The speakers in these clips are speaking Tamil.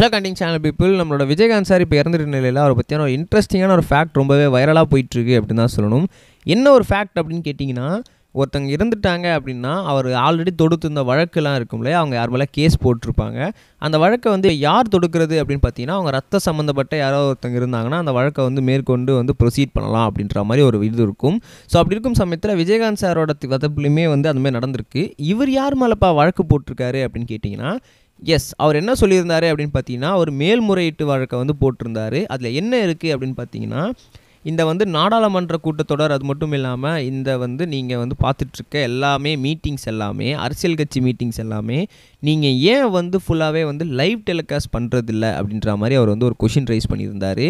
ஹலோ கண்டிங் சேனல் பீப்புள் நம்மளோட விஜயகாந்த் சார் இப்போ இறந்துட்டு நிலையில் அவரை பற்றியான ஒரு இன்ட்ரெஸ்டிங்கான ஒரு ஃபேக்ட் ரொம்பவே வைரலாக போயிட்டுருக்கு அப்படின்னு தான் சொல்லணும் என்ன ஒரு ஃபேக்ட் அப்படின்னு கேட்டிங்கன்னா ஒருத்தவங்க இறந்துட்டாங்க அப்படின்னா அவர் ஆல்ரெடி தொடுத்திருந்த வழக்கெலாம் இருக்கும் இல்லையா அவங்க யார் மேலே கேஸ் போட்டிருப்பாங்க அந்த வழக்கை வந்து யார் தொடுக்கிறது அப்படின்னு பார்த்தீங்கன்னா அவங்க ரத்த சம்மந்தப்பட்ட யாரோ ஒருத்தவங்க இருந்தாங்கன்னா அந்த வழக்கை வந்து மேற்கொண்டு வந்து ப்ரொசீட் பண்ணலாம் அப்படின்ற மாதிரி ஒரு இது இருக்கும் ஸோ அப்படி இருக்கும் சமயத்தில் விஜயகாந்த் சாரோட வதப்புலையுமே வந்து அந்தமாதிரி நடந்திருக்கு இவர் யார் மேலேப்பா வழக்கு போட்டிருக்காரு அப்படின்னு கேட்டிங்கன்னா எஸ் அவர் என்ன சொல்லியிருந்தார் அப்படின்னு பார்த்தீங்கன்னா ஒரு மேல்முறையீட்டு வழக்கை வந்து போட்டிருந்தார் அதில் என்ன இருக்குது அப்படின்னு பார்த்தீங்கன்னா இந்த வந்து நாடாளுமன்ற கூட்டத்தொடர் அது மட்டும் இல்லாமல் இந்த வந்து நீங்கள் வந்து பார்த்துட்ருக்க எல்லாமே மீட்டிங்ஸ் எல்லாமே அரசியல் கட்சி மீட்டிங்ஸ் எல்லாமே நீங்கள் ஏன் வந்து ஃபுல்லாகவே வந்து லைவ் டெலிகாஸ்ட் பண்ணுறதில்ல அப்படின்ற மாதிரி அவர் வந்து ஒரு கொஷின் ரைஸ் பண்ணியிருந்தார்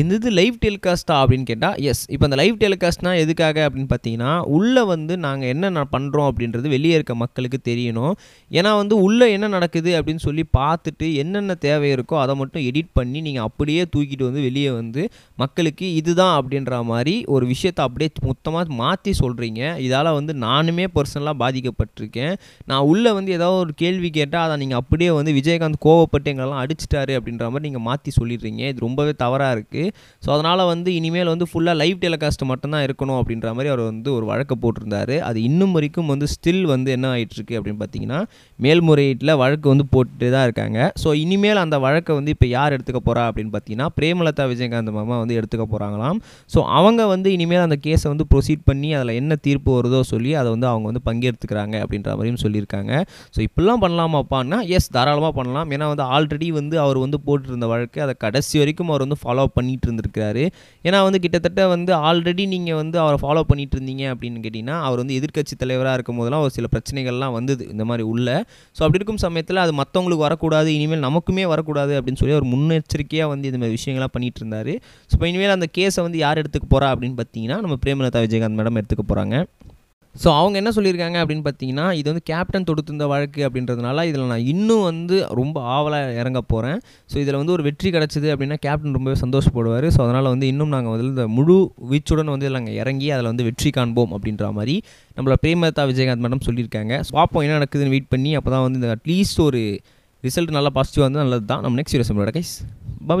இது லைவ் டெலிகாஸ்ட்டா அப்படின்னு கேட்டால் எஸ் இப்போ அந்த லைவ் டெலிகாஸ்ட்னால் எதுக்காக அப்படின்னு பார்த்தீங்கன்னா உள்ளே வந்து நாங்கள் என்ன பண்ணுறோம் அப்படின்றது வெளியே இருக்க மக்களுக்கு தெரியணும் ஏன்னா வந்து உள்ளே என்ன நடக்குது அப்படின்னு சொல்லி பார்த்துட்டு என்னென்ன தேவை இருக்கோ அதை மட்டும் எடிட் பண்ணி நீங்கள் அப்படியே தூக்கிட்டு வந்து வெளியே வந்து மக்களுக்கு இதுதான் அப்படின்ற மாதிரி ஒரு விஷயத்தை அப்படியே மொத்தமாக மாற்றி சொல்கிறீங்க இதால் வந்து நானுமே பர்சனலாக பாதிக்கப்பட்டிருக்கேன் நான் உள்ளே வந்து ஏதாவது ஒரு கேள்வி கேட்டால் அதை நீங்கள் அப்படியே வந்து விஜயகாந்த் கோவப்பட்டு எங்களெல்லாம் அடிச்சிட்டாரு அப்படின்ற மாதிரி நீங்கள் மாற்றி சொல்லிடுறீங்க இது ரொம்பவே தவறாக இருக்குது ஸோ அதனால் வந்து இனிமேல் வந்து ஃபுல்லாக லைவ் டெலிகாஸ்ட் மட்டும்தான் இருக்கணும் அப்படின்ற மாதிரி அவர் வந்து ஒரு வழக்கு போட்டிருந்தார் அது இன்னும் வரைக்கும் வந்து ஸ்டில் வந்து என்ன ஆகிட்டுருக்கு அப்படின்னு பார்த்தீங்கன்னா மேல்முறையீட்டில் வழக்கு வந்து போட்டுட்டு தான் இருக்காங்க ஸோ இனிமேல் அந்த வழக்கை வந்து இப்போ யார் எடுத்துக்க போகிறா அப்படின்னு பார்த்தீங்கன்னா பிரேமலதா விஜயகாந்த் மாமா வந்து எடுத்துக்க போகிறாங்களாம் ஸோ அவங்க வந்து இனிமேல் அந்த கேஸை வந்து ப்ரொசீட் பண்ணி அதில் என்ன தீர்ப்பு வருதோ சொல்லி அதை வந்து அவங்க வந்து பங்கேற்றுக்கிறாங்க அப்படின்ற மாதிரியும் சொல்லியிருக்காங்க ஸோ இப்படிலாம் பண்ணலாமாப்பான்னா எஸ் தாராளமாக பண்ணலாம் ஏன்னா வந்து ஆல்ரெடி வந்து அவர் வந்து போட்டிருந்த வழக்கு அதை கடைசி வரைக்கும் அவர் வந்து ஃபாலோ பண்ணிகிட்டு இருந்திருக்கிறாரு ஏன்னா வந்து கிட்டத்தட்ட வந்து ஆல்ரெடி நீங்கள் வந்து அவரை ஃபாலோ பண்ணிகிட்டு இருந்தீங்க அப்படின்னு கேட்டிங்கன்னா அவர் வந்து எதிர்க்கட்சி தலைவராக இருக்கும் போதெல்லாம் ஒரு சில பிரச்சனைகள்லாம் வந்தது இந்த மாதிரி உள்ள ஸோ அப்படி இருக்கும் சமயத்தில் அது மற்றவங்களுக்கு வரக்கூடாது இனிமேல் நமக்குமே வரக்கூடாது அப்படின்னு சொல்லி அவர் முன்னெச்சரிக்கையாக வந்து இந்த மாதிரி விஷயங்கள்லாம் பண்ணிகிட்டு இருந்தார் ஸோ இப்போ இனிமேல் அந்த கேஸை வந்து வந்து யார் எடுத்துக்க போகிறா அப்படின்னு பார்த்தீங்கன்னா நம்ம பிரேமலதா விஜயகாந்த் மேடம் எடுத்துக்க போகிறாங்க ஸோ அவங்க என்ன சொல்லியிருக்காங்க அப்படின்னு பார்த்தீங்கன்னா இது வந்து கேப்டன் தொடுத்திருந்த வழக்கு அப்படின்றதுனால இதில் நான் இன்னும் வந்து ரொம்ப ஆவலாக இறங்க போகிறேன் ஸோ இதில் வந்து ஒரு வெற்றி கிடச்சிது அப்படின்னா கேப்டன் ரொம்பவே சந்தோஷப்படுவார் ஸோ அதனால் வந்து இன்னும் நாங்கள் வந்து இந்த முழு வீச்சுடன் வந்து இதில் நாங்கள் இறங்கி அதில் வந்து வெற்றி காண்போம் அப்படின்ற மாதிரி நம்மள பிரேமதா விஜயகாந்த் மேடம் சொல்லியிருக்காங்க ஸோ அப்போ என்ன நடக்குதுன்னு வெயிட் பண்ணி அப்போ தான் வந்து இந்த அட்லீஸ்ட் ஒரு ரிசல்ட் நல்லா பாசிட்டிவாக வந்து நல்லது தான் நம்ம நெக்ஸ்ட் வீடியோ சொல்லுவோம் கைஸ் பை